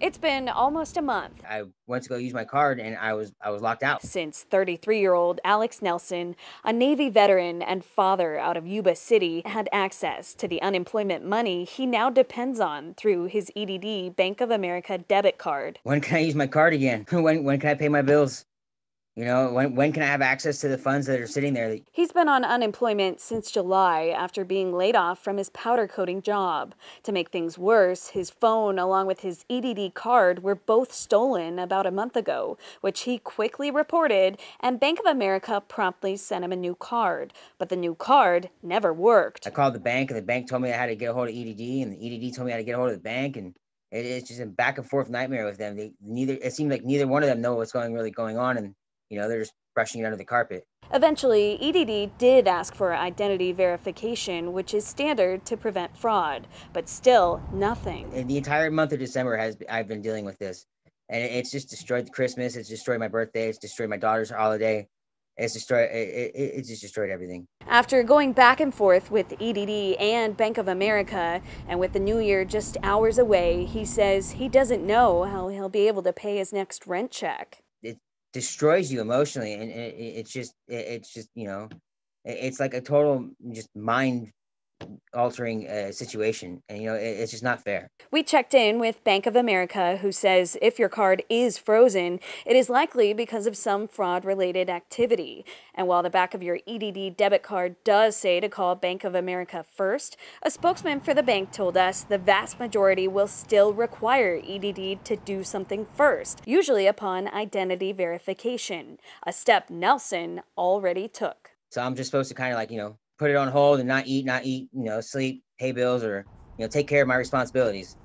It's been almost a month. I went to go use my card and I was I was locked out. Since 33-year-old Alex Nelson, a Navy veteran and father out of Yuba City, had access to the unemployment money he now depends on through his EDD Bank of America debit card. When can I use my card again? When when can I pay my bills? You know, when, when can I have access to the funds that are sitting there? He's been on unemployment since July after being laid off from his powder coating job. To make things worse, his phone along with his EDD card were both stolen about a month ago, which he quickly reported, and Bank of America promptly sent him a new card. But the new card never worked. I called the bank, and the bank told me I had to get a hold of EDD, and the EDD told me I had to get a hold of the bank, and it, it's just a back and forth nightmare with them. They neither it seemed like neither one of them know what's going really going on, and you know, they're just brushing it under the carpet. Eventually, EDD did ask for identity verification, which is standard to prevent fraud, but still nothing. the entire month of December has I've been dealing with this, and it's just destroyed Christmas. It's destroyed my birthday. It's destroyed my daughter's holiday. It's destroyed. It, it, it just destroyed everything. After going back and forth with EDD and Bank of America, and with the new year just hours away, he says he doesn't know how he'll be able to pay his next rent check destroys you emotionally and it, it, it's just it, it's just you know it's like a total just mind altering a situation and you know it, it's just not fair we checked in with bank of america who says if your card is frozen it is likely because of some fraud related activity and while the back of your edd debit card does say to call bank of america first a spokesman for the bank told us the vast majority will still require edd to do something first usually upon identity verification a step nelson already took so i'm just supposed to kind of like you know put it on hold and not eat, not eat, you know, sleep, pay bills, or you know, take care of my responsibilities.